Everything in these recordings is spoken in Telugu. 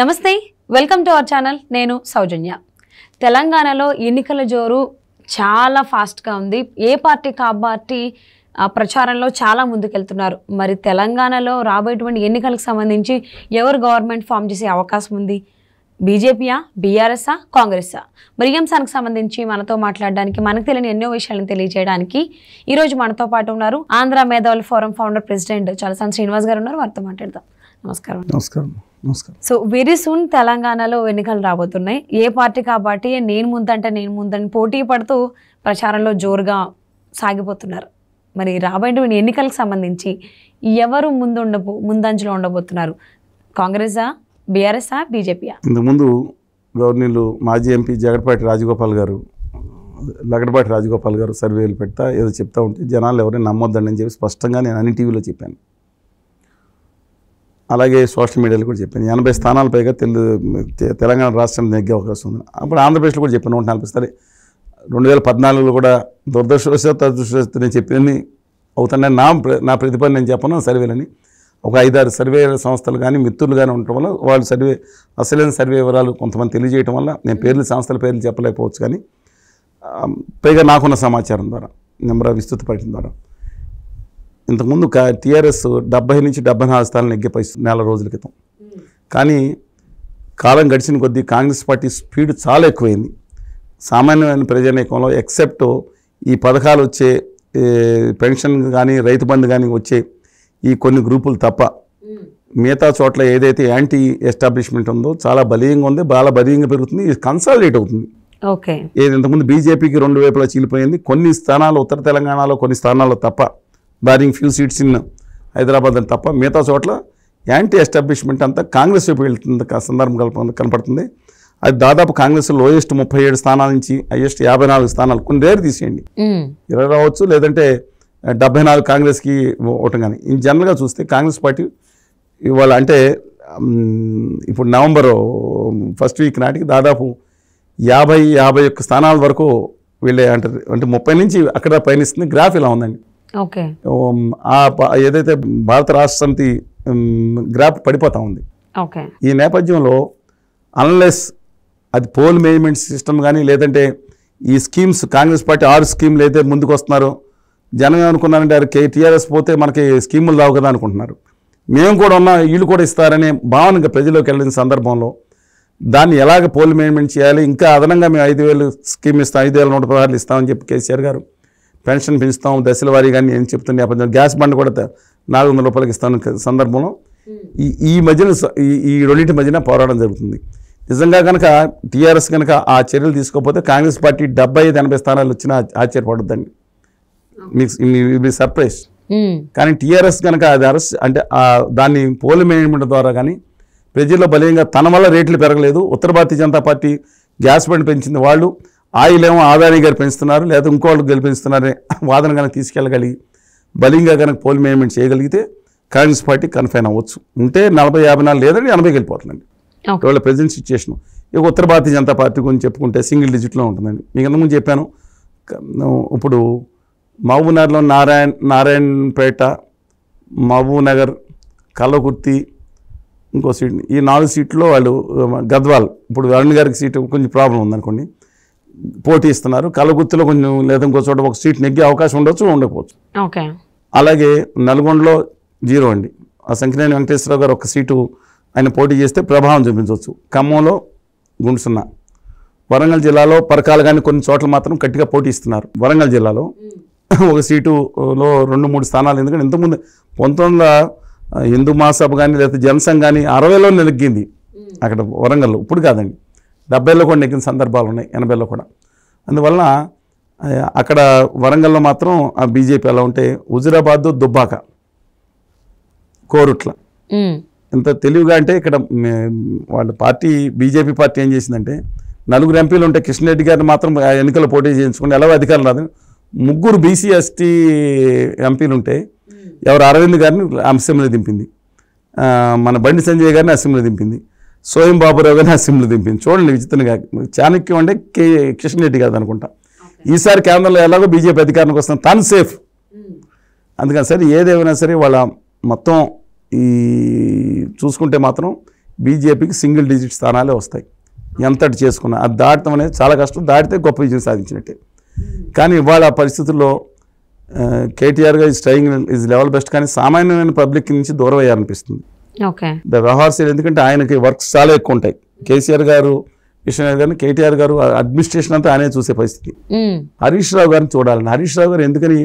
నమస్తే వెల్కమ్ టు అవర్ ఛానల్ నేను సౌజన్య తెలంగాణలో ఎన్నికల జోరు చాలా ఫాస్ట్గా ఉంది ఏ పార్టీ కా పార్టీ ప్రచారంలో చాలా ముందుకెళ్తున్నారు మరి తెలంగాణలో రాబోయేటువంటి ఎన్నికలకు సంబంధించి ఎవరు గవర్నమెంట్ ఫామ్ చేసే అవకాశం ఉంది బీజేపీయా బీఆర్ఎస్ఆ కాంగ్రెస్సా మరి అంశానికి సంబంధించి మనతో మాట్లాడడానికి మనకు తెలియని ఎన్నో విషయాలను తెలియజేయడానికి ఈరోజు మనతో పాటు ఉన్నారు ఆంధ్ర మేధావుల forum founder president Chalasani Srinivas garu ఉన్నారు వారితో మాట్లాడదాం నమస్కారం నమస్కారం నమస్కారం సో వెరీ సూన్ తెలంగాణలో ఎన్నికలు రాబోతున్నాయి ఏ పార్టీ కాబట్టి నేను ముందంటే నేను ముందని పోటీ పడుతూ ప్రచారంలో జోరుగా సాగిపోతున్నారు మరి రాబోయే ఎన్నికలకు సంబంధించి ఎవరు ముందు ఉండబో ముందంజలో ఉండబోతున్నారు కాంగ్రెసా బీఆర్ఎస్ఆ బీజేపీ ఇంతకుముందు గవర్నీలు మాజీ ఎంపీ జగడపాటి రాజగోపాల్ గారు లగడపాటి రాజగోపాల్ గారు సర్వేలు పెడతా ఏదో చెప్తా ఉంటే జనాలు ఎవరిని నమ్మొద్దండి అని చెప్పి స్పష్టంగా నేను అన్ని టీవీలో చెప్పాను అలాగే సోషల్ మీడియాలో కూడా చెప్పాను ఎనభై స్థానాల పైగా తెలు తెలంగాణ రాష్ట్రం నెగ్గే అవకాశం ఉంది అప్పుడు ఆంధ్రప్రదేశ్లో కూడా చెప్పాను నూట నలభై సరే రెండు వేల పద్నాలుగులో కూడా దురదృష్ట అదృష్టవశాత్తు నేను చెప్పినని అవుతున్నాయి నా నా ప్రతిపాదన నేను చెప్పను సర్వేలని ఒక ఐదారు సర్వే సంస్థలు కానీ మిత్రులు కానీ ఉండటం వల్ల వాళ్ళు సర్వే అసలైన సర్వే వివరాలు కొంతమంది తెలియజేయటం వల్ల నేను పేర్లు సంస్థల పేర్లు చెప్పలేకపోవచ్చు కానీ పైగా నాకున్న సమాచారం ద్వారా నెంబర్ విస్తృతపరచడం ద్వారా ఇంతకుముందు టీఆర్ఎస్ డెబ్బై నుంచి డెబ్బై నాలుగు స్థానాలు ఎగ్గిపోయి నెల రోజుల క్రితం కానీ కాలం గడిచిన కొద్దీ కాంగ్రెస్ పార్టీ స్పీడ్ చాలా ఎక్కువైంది సామాన్యమైన ప్రజానీకంలో ఎక్సెప్ట్ ఈ పథకాలు వచ్చే పెన్షన్ కానీ రైతు బంధు కానీ వచ్చే ఈ కొన్ని గ్రూపులు తప్ప మిగతా చోట్ల ఏదైతే యాంటీ ఎస్టాబ్లిష్మెంట్ ఉందో చాలా బలీయంగా ఉంది బాగా బలీయంగా పెరుగుతుంది ఇది కన్సాలిడేట్ అవుతుంది ఓకే ఏది ఇంతకుముందు బీజేపీకి రెండు వైపులా చీలిపోయింది కొన్ని స్థానాలు ఉత్తర తెలంగాణలో కొన్ని స్థానాల్లో తప్ప బ్యారింగ్ ఫ్యూ సీట్స్ ఇన్ హైదరాబాద్లో తప్ప మిగతా చోట్ల యాంటీ ఎస్టాబ్లిష్మెంట్ అంతా కాంగ్రెస్ వైపు వెళ్తుంది సందర్భం కల్ప కనపడుతుంది అది దాదాపు కాంగ్రెస్ లోయెస్ట్ ముప్పై ఏడు స్థానాల నుంచి హయ్యెస్ట్ యాభై నాలుగు స్థానాలు కొన్ని రేరు తీసేయండి ఇరవై రావచ్చు లేదంటే డెబ్బై నాలుగు కాంగ్రెస్కి ఓటం కానీ ఇన్ జనరల్గా చూస్తే కాంగ్రెస్ పార్టీ ఇవాళ అంటే ఇప్పుడు నవంబర్ ఫస్ట్ వీక్ నాటికి దాదాపు యాభై యాభై ఒక్క స్థానాల వరకు వెళ్ళే అంటే అంటే ముప్పై నుంచి అక్కడ పయనిస్తుంది గ్రాఫ్ ఇలా ఉందండి ఏదైతే భారత రాష్ట్ర సమితి గ్రాఫ్ పడిపోతా ఉంది ఈ నేపథ్యంలో అన్లెస్ అది పోల్ మేనేజ్మెంట్ సిస్టమ్ కానీ లేదంటే ఈ స్కీమ్స్ కాంగ్రెస్ పార్టీ ఆరు స్కీమ్లు అయితే ముందుకు వస్తున్నారు జనం ఏమనుకున్నారంటే కే టీఆర్ఎస్ పోతే మనకి స్కీములు రావు కదా అనుకుంటున్నారు మేము కూడా ఉన్నా వీళ్ళు కూడా ఇస్తారనే భావన ఇంకా ప్రజల్లోకి వెళ్ళిన సందర్భంలో దాన్ని ఎలాగ పోల్ మేనేజ్మెంట్ చేయాలి ఇంకా అదనంగా మేము ఐదు వేలు స్కీమ్ ఇస్తాం ఐదు వేల నూట పదహారులు ఇస్తామని చెప్పి కేసీఆర్ గారు పెన్షన్ పెంచుతాం దశల కానీ ఏం చెప్తున్న నేపథ్యం గ్యాస్ బండ్ కూడా నాలుగు వందల రూపాయలకి ఇస్తాను సందర్భంలో ఈ ఈ మధ్యన ఈ రెండింటి మధ్యన పోరాటం జరుగుతుంది నిజంగా కనుక టీఆర్ఎస్ కనుక ఆ చర్యలు తీసుకోకపోతే కాంగ్రెస్ పార్టీ డెబ్బై ఐదు ఎనభై స్థానాలు వచ్చినా ఆశ్చర్యపడద్దండి మీకు మీ సర్ప్రైజ్ కానీ టీఆర్ఎస్ కనుక అది అరెస్ట్ అంటే దాన్ని పోల్ మేనేజ్మెంట్ ద్వారా కానీ ప్రజల్లో బలీయంగా తన వల్ల రేట్లు పెరగలేదు ఉత్తర భారతీయ జనతా పార్టీ గ్యాస్ బండ్ పెంచింది వాళ్ళు ఏమో ఆదాని గారు పెంచుతున్నారు లేదా ఇంకోళ్ళు గెలిపిస్తున్నారని వాదన కనుక తీసుకెళ్ళగలిగి బలింగా కనుక పోల్ మేమెంట్ చేయగలిగితే కాంగ్రెస్ పార్టీ కన్ఫైన్ అవ్వచ్చు ఉంటే నలభై యాభై నాలుగు లేదండి ఎనభైకి వెళ్ళిపోతుందండి ఒకవేళ ప్రజెంట్ సిచ్యుయేషన్ ఇక ఉత్తర భారతీయ జనతా పార్టీ గురించి చెప్పుకుంటే సింగిల్ డిజిట్లో ఉంటుందండి మీకు అంతకుముందు చెప్పాను ఇప్పుడు మహబూబ్నగర్లో నారాయణ నారాయణపేట మహబూబ్నగర్ కల్లకుర్తి ఇంకో సీట్ ఈ నాలుగు సీట్లో వాళ్ళు గద్వాల్ ఇప్పుడు అరుణ్ గారికి సీటు కొంచెం ప్రాబ్లం ఉందనుకోండి పోటీ ఇస్తున్నారు కలగుత్తులో కొంచెం లేదా ఇంకో చోట ఒక సీట్ నెగ్గే అవకాశం ఉండొచ్చు ఉండకపోవచ్చు అలాగే నల్గొండలో జీరో అండి ఆ సంకినేని వెంకటేశ్వరరావు గారు ఒక సీటు ఆయన పోటీ చేస్తే ప్రభావం చూపించవచ్చు ఖమ్మంలో గుండుసున్నా వరంగల్ జిల్లాలో పరకాలు కానీ కొన్ని చోట్ల మాత్రం గట్టిగా పోటీ ఇస్తున్నారు వరంగల్ జిల్లాలో ఒక సీటులో రెండు మూడు స్థానాలు ఎందుకంటే ఇంతకుముందు పంతొమ్మిది వందల హిందూ మహాసభ కానీ లేకపోతే జనసంఘ కానీ అరవైలో నెలగ్గింది అక్కడ వరంగల్లో ఇప్పుడు కాదండి డెబ్బైలో కూడా నెగ్గిన సందర్భాలు ఉన్నాయి ఎనభైలో కూడా అందువలన అక్కడ వరంగల్లో మాత్రం ఆ బీజేపీ అలా ఉంటే హుజురాబాద్ దుబ్బాక కోరుట్ల ఎంత తెలివిగా అంటే ఇక్కడ వాళ్ళ పార్టీ బీజేపీ పార్టీ ఏం చేసిందంటే నలుగురు ఎంపీలు ఉంటే కిషన్రెడ్డి గారిని మాత్రం ఎన్నికల పోటీ చేయించుకుని ఎలా అధికారం రాదు ముగ్గురు బీసీ ఎస్టీ ఎంపీలు ఉంటే ఎవరు అరవింద్ గారిని అసెంబ్లీ దింపింది మన బండి సంజయ్ గారిని అసెంబ్లీ దింపింది సోయం బాబురావు గారిని అసెంబ్లీ దింపింది చూడండి విచిత్రంగా చాణక్యం అంటే కే కిషన్ రెడ్డి గారు అనుకుంటా ఈసారి కేంద్రంలో ఎలాగో బీజేపీ అధికారానికి వస్తుంది తను సేఫ్ అందుకని సరే ఏదేమైనా సరే వాళ్ళ మొత్తం ఈ చూసుకుంటే మాత్రం బీజేపీకి సింగిల్ డిజిట్ స్థానాలే వస్తాయి ఎంతటి చేసుకున్నా అది దాటడం అనేది చాలా కష్టం దాటితే గొప్ప విజయం సాధించినట్టే కానీ ఇవాళ పరిస్థితుల్లో కేటీఆర్ గారు స్ట్రైంగ్ ఇస్ లెవెల్ బెస్ట్ కానీ సామాన్యమైన పబ్లిక్ నుంచి దూరం అయ్యారనిపిస్తుంది వ్యవహార శైలి ఎందుకంటే ఆయనకి వర్క్స్ చాలా ఎక్కువ ఉంటాయి కేసీఆర్ గారు కృష్ణయ్య గారిని కేటీఆర్ గారు అడ్మినిస్ట్రేషన్ అంతా ఆయనే చూసే పరిస్థితి హరీష్ రావు గారిని చూడాలని హరీష్ రావు గారు ఎందుకని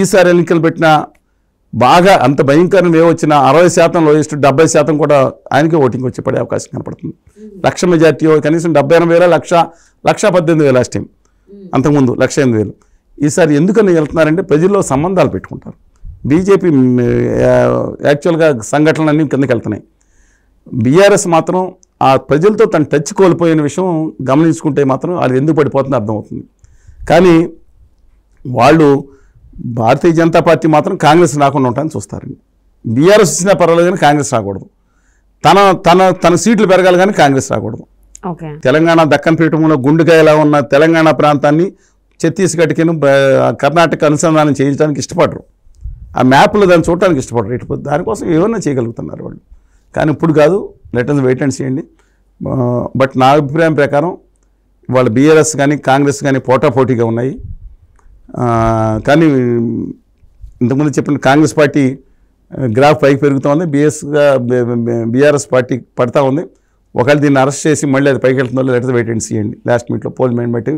ఈసారి ఎన్నికలు పెట్టినా బాగా అంత భయంకరం ఏమొచ్చినా అరవై శాతం లోయెస్ట్ డెబ్బై శాతం కూడా ఆయనకి ఓటింగ్ వచ్చి పడే అవకాశం కనపడుతుంది లక్ష మెజార్టీ కనీసం డెబ్బై ఎనభై వేల లక్ష లక్ష పద్దెనిమిది వేల లాస్ట్ టైం అంతకుముందు లక్ష ఎనిమిది వేలు ఈసారి ఎందుకని వెళ్తున్నారంటే ప్రజల్లో సంబంధాలు పెట్టుకుంటారు బీజేపీ యాక్చువల్గా సంఘటనలన్నీ కిందకి వెళ్తున్నాయి బీఆర్ఎస్ మాత్రం ఆ ప్రజలతో తను టచ్ కోల్పోయిన విషయం గమనించుకుంటే మాత్రం వాళ్ళు ఎందుకు పడిపోతుందో అర్థమవుతుంది కానీ వాళ్ళు భారతీయ జనతా పార్టీ మాత్రం కాంగ్రెస్ రాకుండా ఉంటాయని చూస్తారండి బీఆర్ఎస్ వచ్చినా పర్వాలేదు కానీ కాంగ్రెస్ రాకూడదు తన తన తన సీట్లు పెరగాలి కానీ కాంగ్రెస్ రాకూడదు తెలంగాణ దక్కన్ పీఠంలో గుండెకాయలా ఉన్న తెలంగాణ ప్రాంతాన్ని ఛత్తీస్గఢ్కి కర్ణాటక అనుసంధానం చేయించడానికి ఇష్టపడరు ఆ మ్యాప్లో దాన్ని చూడటానికి ఇష్టపడరు ఇటు దానికోసం ఏమన్నా చేయగలుగుతున్నారు వాళ్ళు కానీ ఇప్పుడు కాదు లెటర్ వెయిట్ అండ్ చేయండి బట్ నా అభిప్రాయం ప్రకారం వాళ్ళ బీఆర్ఎస్ కానీ కాంగ్రెస్ కానీ పోటాపోటీగా ఉన్నాయి కానీ ఇంతకుముందు చెప్పిన కాంగ్రెస్ పార్టీ గ్రాఫ్ పైకి పెరుగుతూ ఉంది బీఎస్గా బీఆర్ఎస్ పార్టీ పడతా ఉంది ఒకవేళ దీన్ని అరెస్ట్ చేసి మళ్ళీ అది పైకి వెళ్తుందో లేకపోతే వెయిట్ అండ్ చేయండి లాస్ట్ మీట్లో పోల్ మైండ్ బట్టి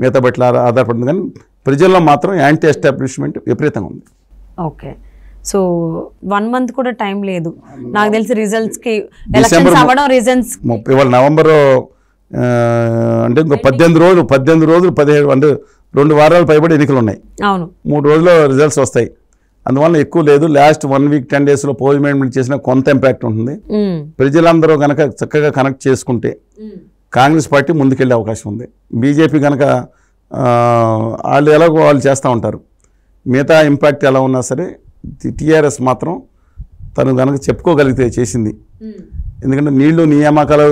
మిగతా బట్టి ఆధారపడుతుంది కానీ ప్రజల్లో మాత్రం యాంటీ ఎస్టాబ్లిష్మెంట్ విపరీతంగా ఉంది ఓకే సో వన్ మంత్ కూడా టైం లేదు నాకు తెలిసి రిజల్ట్స్ కి ఎలక్షన్స్ అవడం రీజన్స్ ఇవాళ నవంబర్ అంటే ఇంకో పద్దెనిమిది రోజులు పద్దెనిమిది రోజులు పదిహేడు అంటే రెండు వారాలు పైబడి ఎన్నికలు ఉన్నాయి అవును మూడు రోజుల్లో రిజల్ట్స్ వస్తాయి అందువల్ల ఎక్కువ లేదు లాస్ట్ వన్ వీక్ టెన్ డేస్లో పోల్ మేనేజ్మెంట్ చేసిన కొంత ఇంపాక్ట్ ఉంటుంది ప్రజలందరూ కనుక చక్కగా కనెక్ట్ చేసుకుంటే కాంగ్రెస్ పార్టీ ముందుకెళ్లే అవకాశం ఉంది బీజేపీ కనుక వాళ్ళు ఎలాగో వాళ్ళు చేస్తూ ఉంటారు మిగతా ఇంపాక్ట్ ఎలా ఉన్నా సరే టీఆర్ఎస్ మాత్రం తను కనుక చెప్పుకోగలిగితే చేసింది ఎందుకంటే నీళ్లు నియామకాలు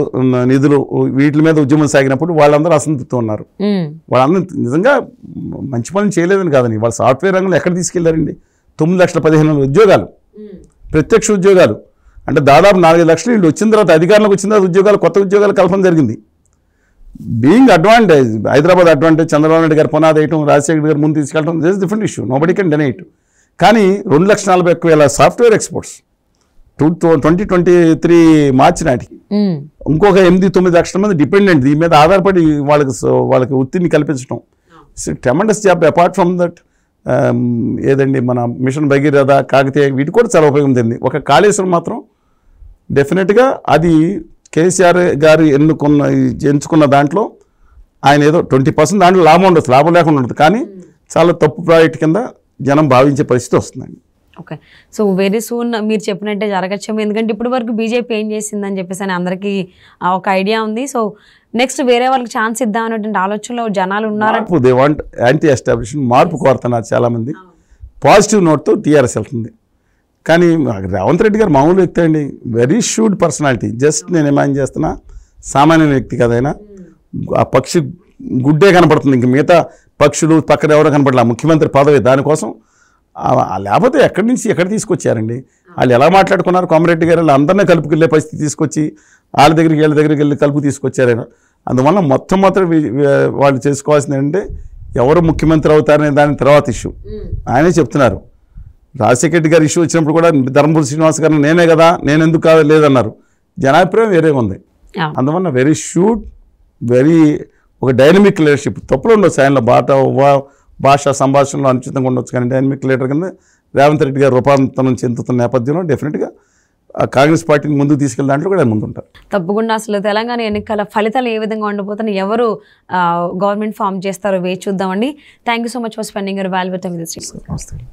నిధులు వీటి మీద ఉద్యమం సాగినప్పుడు వాళ్ళందరూ అసంతృప్తి ఉన్నారు వాళ్ళందరూ నిజంగా మంచి పనులు చేయలేదని కాదని వాళ్ళ సాఫ్ట్వేర్ రంగంలో ఎక్కడ తీసుకెళ్లారండి తొమ్మిది లక్షల పదిహేను ఉద్యోగాలు ప్రత్యక్ష ఉద్యోగాలు అంటే దాదాపు నాలుగు లక్షలు వీళ్ళు వచ్చిన తర్వాత అధికారులకు వచ్చిన తర్వాత ఉద్యోగాలు కొత్త ఉద్యోగాలు కల్పన జరిగింది being advantage Hyderabad advantage Chandrababu Naidu garu పునాది వేయటం రాజశేఖర్ గారు ముందు తీసుకెళ్ళడం this different issue nobody can deny it కానీ రెండు లక్ష నలభై ఎక్కువ వేల software exports to twenty twenty three మార్చి నాటికి hmm. ఇంకొక ఎనిమిది తొమ్మిది లక్షల మంది డిపెండెంట్ దీని మీద ఆధారపడి వాళ్ళకి వాళ్ళకి ఒత్తిడిని కల్పించడం tremendous job apart from that ఏదండి మన మిషన్ భగీరథ కాకతీయ వీటి కూడా చాలా ఉపయోగం తింది ఒక కాళేశ్వరం మాత్రం డెఫినెట్గా అది కేసీఆర్ గారు ఎన్నుకున్న ఎంచుకున్న దాంట్లో ఆయన ఏదో ట్వంటీ పర్సెంట్ దాంట్లో లాభం ఉండదు లాభం లేకుండా ఉండదు కానీ చాలా తప్పు ప్రాజెక్ట్ కింద జనం భావించే పరిస్థితి వస్తుందండి ఓకే సో వెరీ సూన్ మీరు చెప్పినట్టే జరగచ్చు ఎందుకంటే ఇప్పటి వరకు బీజేపీ ఏం చేసిందని చెప్పేసి అని అందరికీ ఒక ఐడియా ఉంది సో నెక్స్ట్ వేరే వాళ్ళకి ఛాన్స్ ఇద్దాం అనేటువంటి ఆలోచనలో జనాలు ఉన్నారు యాంటీ ఎస్టాబ్లిష్మెంట్ మార్పు కోరుతున్నారు చాలామంది పాజిటివ్ నోట్తో టీఆర్ఎస్ వెళ్తుంది కానీ రేవంత్ రెడ్డి గారు మామూలు వ్యక్తి అండి వెరీ షూడ్ పర్సనాలిటీ జస్ట్ నేను ఇమాజిన్ చేస్తున్నా సామాన్య వ్యక్తి కదైనా ఆ పక్షి గుడ్డే కనపడుతుంది ఇంక మిగతా పక్షులు పక్కన ఎవరో కనపడలే ముఖ్యమంత్రి పదవి దానికోసం లేకపోతే ఎక్కడి నుంచి ఎక్కడ తీసుకొచ్చారండి వాళ్ళు ఎలా మాట్లాడుకున్నారు కోమరెడ్డి గారు వాళ్ళు అందరినీ కలుపుకెళ్ళే పరిస్థితి తీసుకొచ్చి వాళ్ళ దగ్గరికి వీళ్ళ దగ్గరికి వెళ్ళి కలుపు తీసుకొచ్చారైనా అందువల్ల మొత్తం మొత్తం వాళ్ళు చేసుకోవాల్సింది ఏంటంటే ఎవరు ముఖ్యమంత్రి అవుతారనే దాని తర్వాత ఇష్యూ ఆయనే చెప్తున్నారు రాజశేఖర్ గారు ఇష్యూ వచ్చినప్పుడు కూడా ధర్మపురి శ్రీనివాస్ గారు నేనే కదా నేను ఎందుకు కాదు లేదన్నారు జనాభిప్రాయం వేరే ఉంది అందువల్ల వెరీ షూట్ వెరీ ఒక డైనమిక్ లీడర్షిప్ తప్పులు ఉండొచ్చు ఆయనలో బాట భాష సంభాషణలో అనుచితంగా ఉండొచ్చు కానీ డైనమిక్ లీడర్ కింద రేవంత్ రెడ్డి గారు రూపాంతరం చెందుతున్న నేపథ్యంలో డెఫినెట్గా కాంగ్రెస్ పార్టీని ముందుకు తీసుకెళ్ళిన దాంట్లో కూడా ముందుంటారు తప్పకుండా అసలు తెలంగాణ ఎన్నికల ఫలితాలు ఏ విధంగా ఉండబోతున్నాయి ఎవరు గవర్నమెంట్ ఫామ్ చేస్తారో వేచి చూద్దామండి thank you so much for spending your value time నమస్తే